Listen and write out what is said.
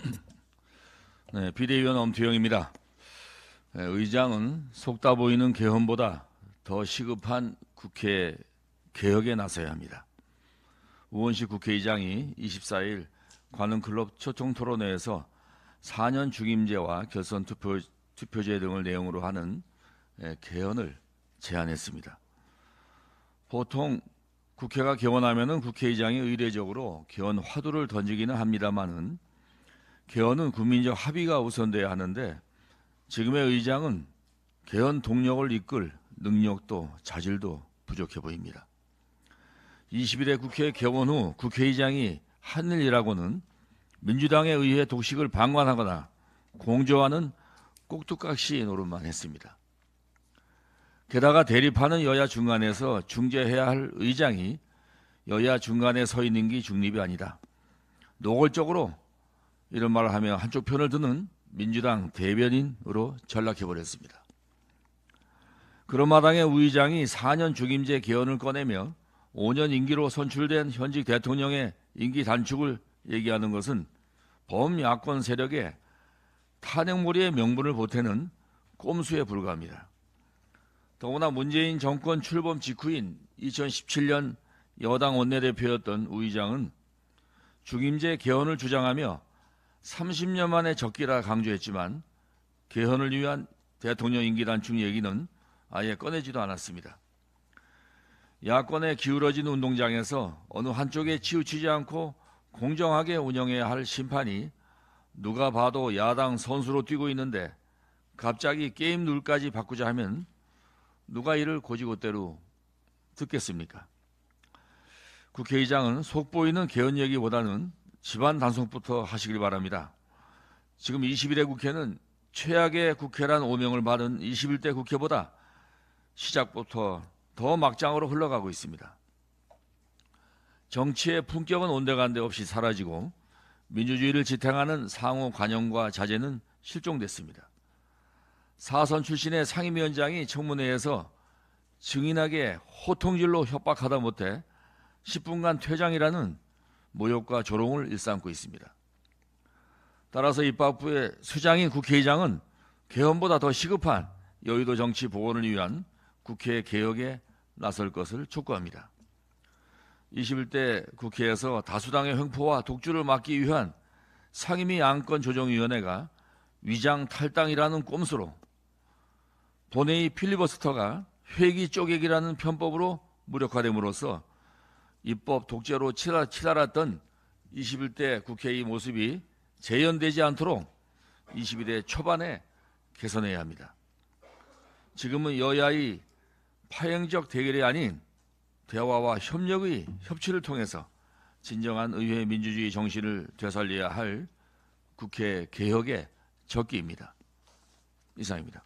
네, 비대위원 엄태영입니다. 네, 의장은 속다 보이는 개헌보다 더 시급한 국회 개혁에 나서야 합니다. 우원식 국회의장이 24일 관흥클럽 초청 토론회에서 4년 중임제와 결선 투표, 투표제 등을 내용으로 하는 예, 개헌을 제안했습니다. 보통 국회가 개원하면 국회의장이 의례적으로 개헌 화두를 던지기는 합니다만은 개헌은 국민적 합의가 우선돼야 하는데 지금의 의장은 개헌 동력을 이끌 능력도 자질도 부족해 보입니다. 20일의 국회 개원 후 국회의장이 한일이라고는 민주당에 의해 독식을 방관하거나 공조하는 꼭두각시 노릇만 했습니다. 게다가 대립하는 여야 중간에서 중재해야 할 의장이 여야 중간에 서 있는 게 중립이 아니다. 노골적으로 이런 말을 하며 한쪽 편을 드는 민주당 대변인으로 전락해버렸습니다. 그런 마당에 우 의장이 4년 중임제 개헌을 꺼내며 5년 임기로 선출된 현직 대통령의 임기 단축을 얘기하는 것은 범야권 세력의 탄핵몰이의 명분을 보태는 꼼수에 불과합니다. 더구나 문재인 정권 출범 직후인 2017년 여당 원내대표였던 우 의장은 중임제 개헌을 주장하며 30년 만에 적기라 강조했지만 개헌을 위한 대통령 임기 단축 얘기는 아예 꺼내지도 않았습니다. 야권에 기울어진 운동장에서 어느 한쪽에 치우치지 않고 공정하게 운영해야 할 심판이 누가 봐도 야당 선수로 뛰고 있는데 갑자기 게임 룰까지 바꾸자 하면 누가 이를 고지고대로 듣겠습니까? 국회의장은 속보이는 개헌 얘기보다는 집안 단속부터 하시길 바랍니다. 지금 2 1회 국회는 최악의 국회란 오명을 받은 21대 국회보다 시작부터 더 막장으로 흘러가고 있습니다. 정치의 품격은 온데간데 없이 사라지고 민주주의를 지탱하는 상호 관용과 자제는 실종됐습니다. 사선 출신의 상임위원장이 청문회에서 증인하게 호통질로 협박하다 못해 10분간 퇴장이라는 모욕과 조롱을 일삼고 있습니다. 따라서 입법부의 수장인 국회의장은 개헌보다 더 시급한 여의도 정치 복원을 위한 국회 개혁에 나설 것을 촉구합니다. 21대 국회에서 다수당의 횡포와 독주를 막기 위한 상임위 안건 조정위원회가 위장 탈당이라는 꼼수로 본회의 필리버스터가 회기 쪼개기라는 편법으로 무력화됨으로써 입법 독재로 치달, 치달았던 21대 국회의 모습이 재현되지 않도록 22대 초반에 개선해야 합니다. 지금은 여야의 파행적 대결이 아닌 대화와 협력의 협치를 통해서 진정한 의회 민주주의 정신을 되살려야 할 국회 개혁의 적기입니다. 이상입니다.